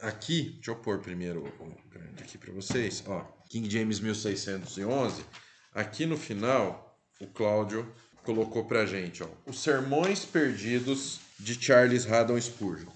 aqui, deixa eu pôr primeiro o grande aqui para vocês, ó, King James 1611, aqui no final, o Cláudio colocou para gente, ó, os sermões perdidos de Charles Haddon Spurgeon.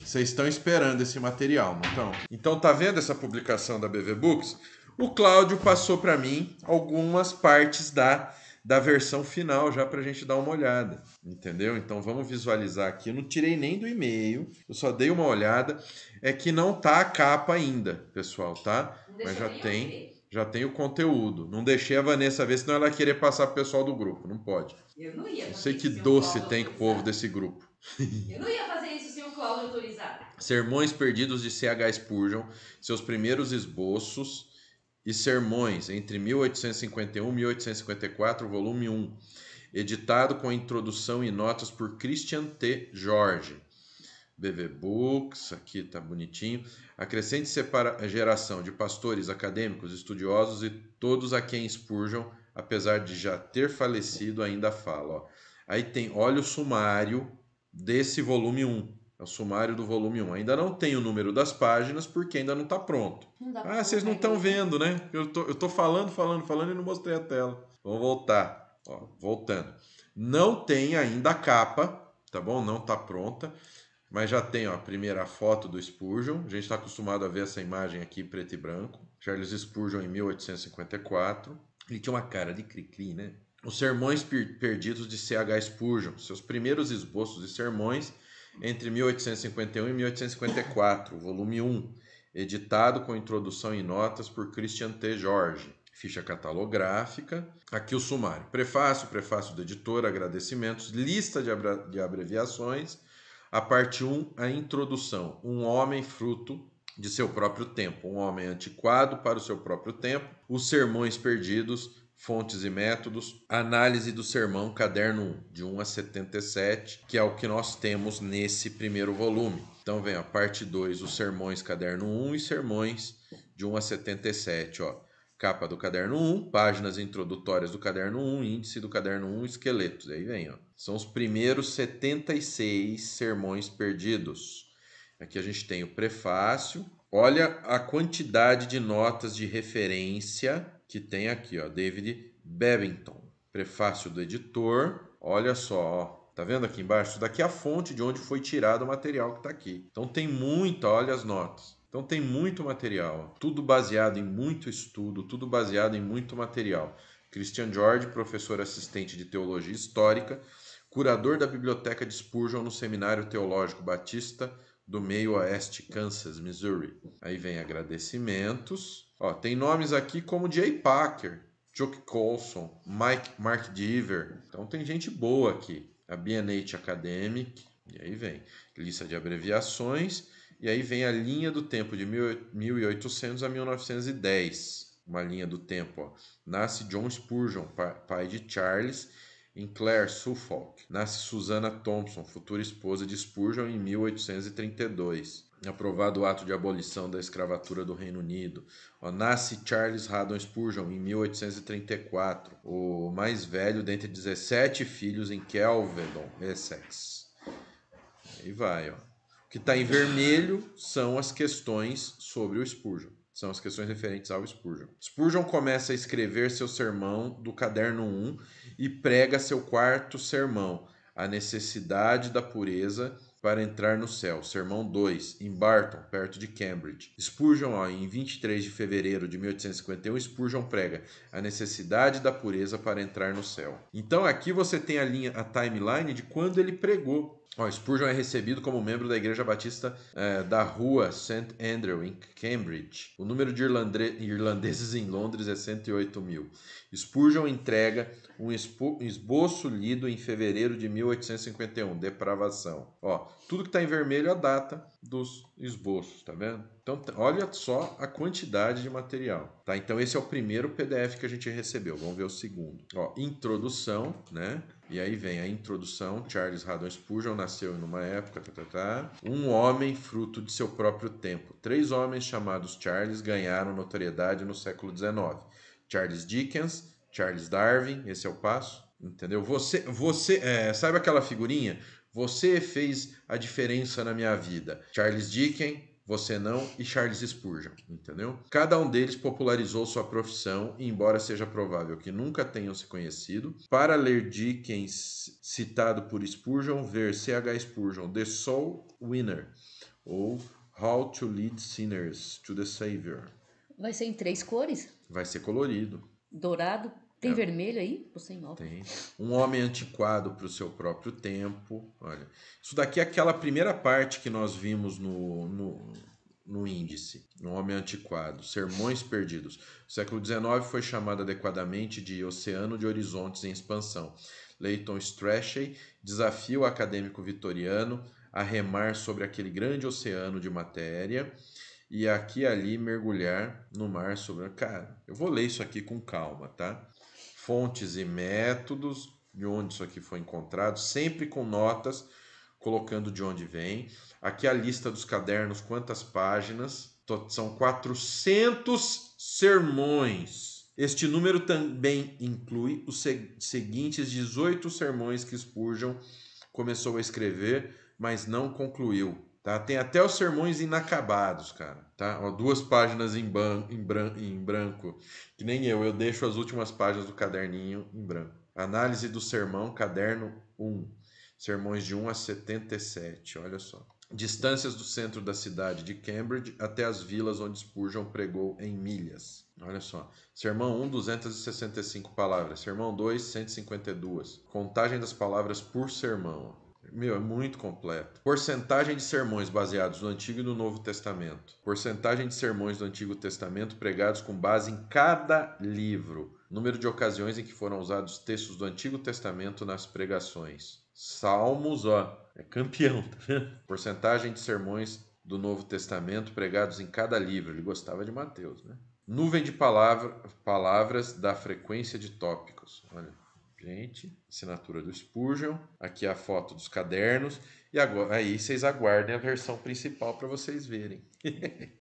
Vocês estão esperando esse material, não estão? Então tá vendo essa publicação da BV Books? O Cláudio passou para mim algumas partes da da versão final já para a gente dar uma olhada, entendeu? Então vamos visualizar aqui. Eu não tirei nem do e-mail, eu só dei uma olhada. É que não tá a capa ainda, pessoal, tá? Mas já tem, já tem o conteúdo. Não deixei a Vanessa ver, senão ela ia querer passar pro pessoal do grupo. Não pode. Eu não ia. Não sei que doce tem com o povo desse grupo. Eu não ia fazer isso sem o Cláudio autorizar. Sermões perdidos de CH Spurgeon, seus primeiros esboços e Sermões, entre 1851 e 1854, volume 1, editado com introdução e notas por Christian T. Jorge. BV Books, aqui tá bonitinho. A crescente separa... geração de pastores, acadêmicos, estudiosos e todos a quem Spurgeon, apesar de já ter falecido, ainda fala. Ó. Aí tem, olha o sumário desse volume 1. É o sumário do volume 1. Ainda não tem o número das páginas porque ainda não está pronto. Não ah, vocês não estão vendo, né? Eu tô, eu tô falando, falando, falando e não mostrei a tela. Vamos voltar. Ó, voltando. Não tem ainda a capa, tá bom? Não está pronta. Mas já tem ó, a primeira foto do Spurgeon. A gente está acostumado a ver essa imagem aqui preto e branco. Charles Spurgeon em 1854. Ele tinha uma cara de cri-cri, né? Os Sermões Perdidos de C.H. Spurgeon. Seus primeiros esboços de sermões entre 1851 e 1854, volume 1, editado com introdução e notas por Christian T. Jorge. Ficha catalográfica. Aqui o sumário: prefácio, prefácio do editor, agradecimentos, lista de, de abreviações. A parte 1, a introdução. Um homem fruto de seu próprio tempo, um homem antiquado para o seu próprio tempo, os sermões perdidos Fontes e Métodos, Análise do Sermão, caderno 1, de 1 a 77, que é o que nós temos nesse primeiro volume. Então vem a parte 2, os sermões, caderno 1 e sermões de 1 a 77, ó. Capa do caderno 1, páginas introdutórias do caderno 1, índice do caderno 1, esqueletos. Aí vem, ó. São os primeiros 76 sermões perdidos. Aqui a gente tem o prefácio, Olha a quantidade de notas de referência que tem aqui, ó. David Babington, prefácio do editor. Olha só, ó. Tá vendo aqui embaixo? Isso daqui é a fonte de onde foi tirado o material que está aqui. Então tem muita, olha as notas. Então tem muito material, tudo baseado em muito estudo, tudo baseado em muito material. Christian George, professor assistente de teologia histórica, curador da biblioteca de Spurgeon no Seminário Teológico Batista do meio oeste, Kansas, Missouri. Aí vem agradecimentos. Ó, tem nomes aqui como Jay Packer, Chuck Colson, Mike, Mark Deaver. Então tem gente boa aqui. A BNH Academic, e aí vem lista de abreviações, e aí vem a linha do tempo de 1800 a 1910. Uma linha do tempo. Ó. Nasce John Spurgeon, pai de Charles, em Clare, Suffolk, nasce Susanna Thompson, futura esposa de Spurgeon, em 1832 aprovado o ato de abolição da escravatura do Reino Unido. Ó, nasce Charles Haddon Spurgeon em 1834, o mais velho dentre 17 filhos em Kelvedon, Essex. Aí vai, ó. O que está em vermelho são as questões sobre o Spurgeon. São as questões referentes ao Spurgeon. Spurgeon começa a escrever seu sermão do caderno 1 e prega seu quarto sermão, a necessidade da pureza para entrar no céu. Sermão 2, em Barton, perto de Cambridge. Spurgeon, ó, em 23 de fevereiro de 1851, Spurgeon prega a necessidade da pureza para entrar no céu. Então aqui você tem a linha, a timeline de quando ele pregou Ó, Spurgeon é recebido como membro da Igreja Batista é, da Rua St. Andrew, em Cambridge. O número de irlandeses em Londres é 108 mil. Spurgeon entrega um esboço lido em fevereiro de 1851, Depravação. tudo que está em vermelho é a data dos esboços, tá vendo? Então, olha só a quantidade de material, tá? Então, esse é o primeiro PDF que a gente recebeu. Vamos ver o segundo. introdução, né? E aí vem a introdução, Charles Radon Spurgeon nasceu numa época, tá, tá, tá, um homem fruto de seu próprio tempo. Três homens chamados Charles ganharam notoriedade no século XIX. Charles Dickens, Charles Darwin, esse é o passo, entendeu? Você, você, é, sabe aquela figurinha? Você fez a diferença na minha vida. Charles Dickens, você Não e Charles Spurgeon, entendeu? Cada um deles popularizou sua profissão, e embora seja provável que nunca tenham se conhecido, para ler Dickens citado por Spurgeon, ver C.H. Spurgeon The Soul Winner ou How to Lead Sinners to the Savior. Vai ser em três cores? Vai ser colorido. Dourado, tem é. vermelho aí? Você Tem. Um homem antiquado para o seu próprio tempo. Olha, isso daqui é aquela primeira parte que nós vimos no, no, no índice. Um homem antiquado. Sermões perdidos. O século XIX foi chamado adequadamente de Oceano de Horizontes em Expansão. Leighton Strachey desafia o acadêmico vitoriano a remar sobre aquele grande oceano de matéria e aqui ali mergulhar no mar sobre. Cara, eu vou ler isso aqui com calma, tá? fontes e métodos de onde isso aqui foi encontrado, sempre com notas colocando de onde vem. Aqui a lista dos cadernos, quantas páginas? São 400 sermões. Este número também inclui os seguintes 18 sermões que Spurgeon começou a escrever, mas não concluiu. Tá? Tem até os sermões inacabados, cara. Tá? Ó, duas páginas em, ban em, bran em branco. Que nem eu, eu deixo as últimas páginas do caderninho em branco. Análise do sermão, caderno 1. Sermões de 1 a 77, olha só. Distâncias do centro da cidade de Cambridge até as vilas onde Spurgeon pregou em milhas. Olha só. Sermão 1, 265 palavras. Sermão 2, 152. Contagem das palavras por sermão. Meu, é muito completo. Porcentagem de sermões baseados no Antigo e no Novo Testamento. Porcentagem de sermões do Antigo Testamento pregados com base em cada livro. Número de ocasiões em que foram usados textos do Antigo Testamento nas pregações. Salmos, ó, é campeão, tá Porcentagem de sermões do Novo Testamento pregados em cada livro. Ele gostava de Mateus, né? Nuvem de palavra, palavras da frequência de tópicos. Olha. Gente, assinatura do Spurgeon. Aqui a foto dos cadernos. E agora aí vocês aguardem a versão principal para vocês verem.